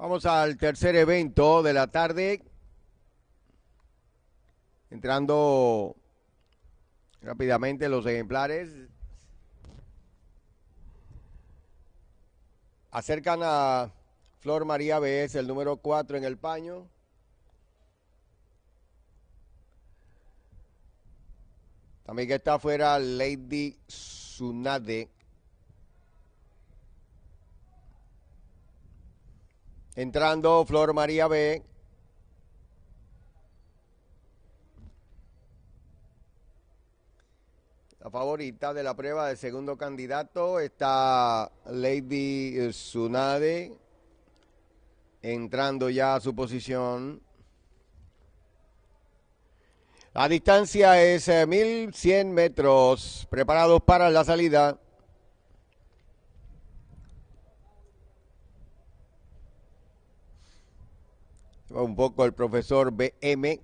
Vamos al tercer evento de la tarde. Entrando rápidamente los ejemplares. Acercan a Flor María B.S., el número 4 en el paño. También que está afuera Lady Sunade. Entrando Flor María B. La favorita de la prueba del segundo candidato está Lady Sunade. Entrando ya a su posición. La distancia es 1100 eh, metros. Preparados para la salida. un poco el profesor BM.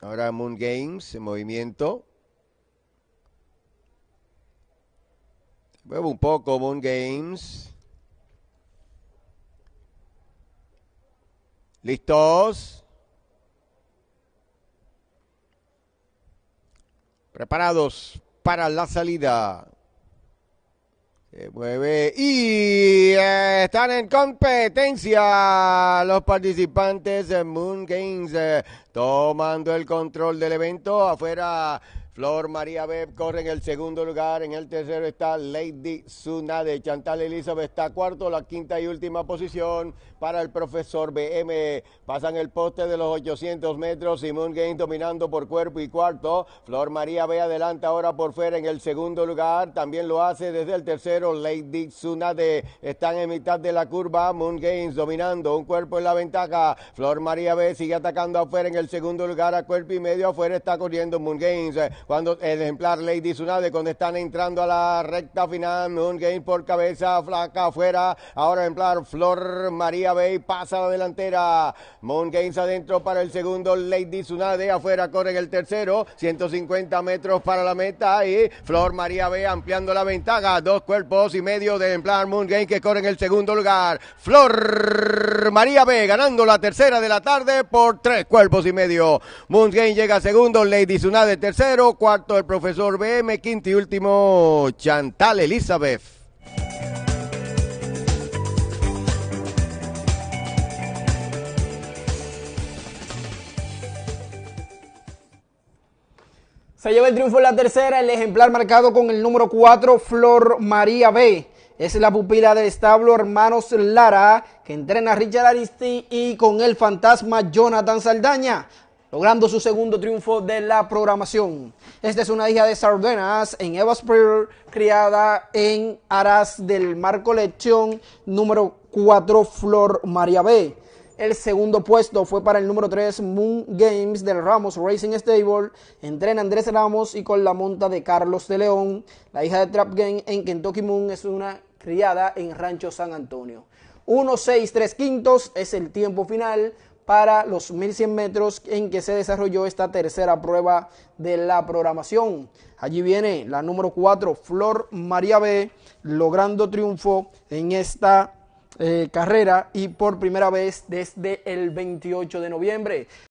Ahora Moon Games en movimiento. Mueve un poco Moon Games. ¿Listos? Preparados para la salida. Se mueve y están en competencia los participantes de Moon Games eh, tomando el control del evento afuera Flor María B corre en el segundo lugar. En el tercero está Lady de, Chantal Elizabeth está cuarto, la quinta y última posición para el profesor BM. Pasan el poste de los 800 metros. Moon Gaines dominando por cuerpo y cuarto. Flor María B adelanta ahora por fuera en el segundo lugar. También lo hace desde el tercero Lady Sunade. Están en mitad de la curva. Moon Gaines dominando. Un cuerpo en la ventaja. Flor María B sigue atacando afuera en el segundo lugar. A cuerpo y medio afuera está corriendo Moon Gaines cuando el ejemplar Lady Sunade cuando están entrando a la recta final, Moon game por cabeza, flaca afuera, ahora ejemplar Flor María Bay pasa a la delantera, Moon Games adentro para el segundo, Lady Sunade afuera corre en el tercero, 150 metros para la meta y Flor María Bay ampliando la ventaja, dos cuerpos y medio de ejemplar Moon Game que corre en el segundo lugar, Flor María B ganando la tercera de la tarde por tres cuerpos y medio, Moon Game llega segundo, Lady Sunade tercero, cuarto, el profesor BM. Quinto y último, Chantal Elizabeth. Se lleva el triunfo en la tercera, el ejemplar marcado con el número 4, Flor María B. Es la pupila del establo Hermanos Lara, que entrena Richard Aristi y con el fantasma Jonathan Saldaña logrando su segundo triunfo de la programación. Esta es una hija de Sardenas en Eva Springer, criada en Aras del Marco Lechón. número 4 Flor María B. El segundo puesto fue para el número 3 Moon Games del Ramos Racing Stable. Entrena Andrés Ramos y con la monta de Carlos de León. La hija de Trap Game en Kentucky Moon es una criada en Rancho San Antonio. 3 quintos es el tiempo final para los 1100 metros en que se desarrolló esta tercera prueba de la programación. Allí viene la número 4, Flor María B, logrando triunfo en esta eh, carrera y por primera vez desde el 28 de noviembre.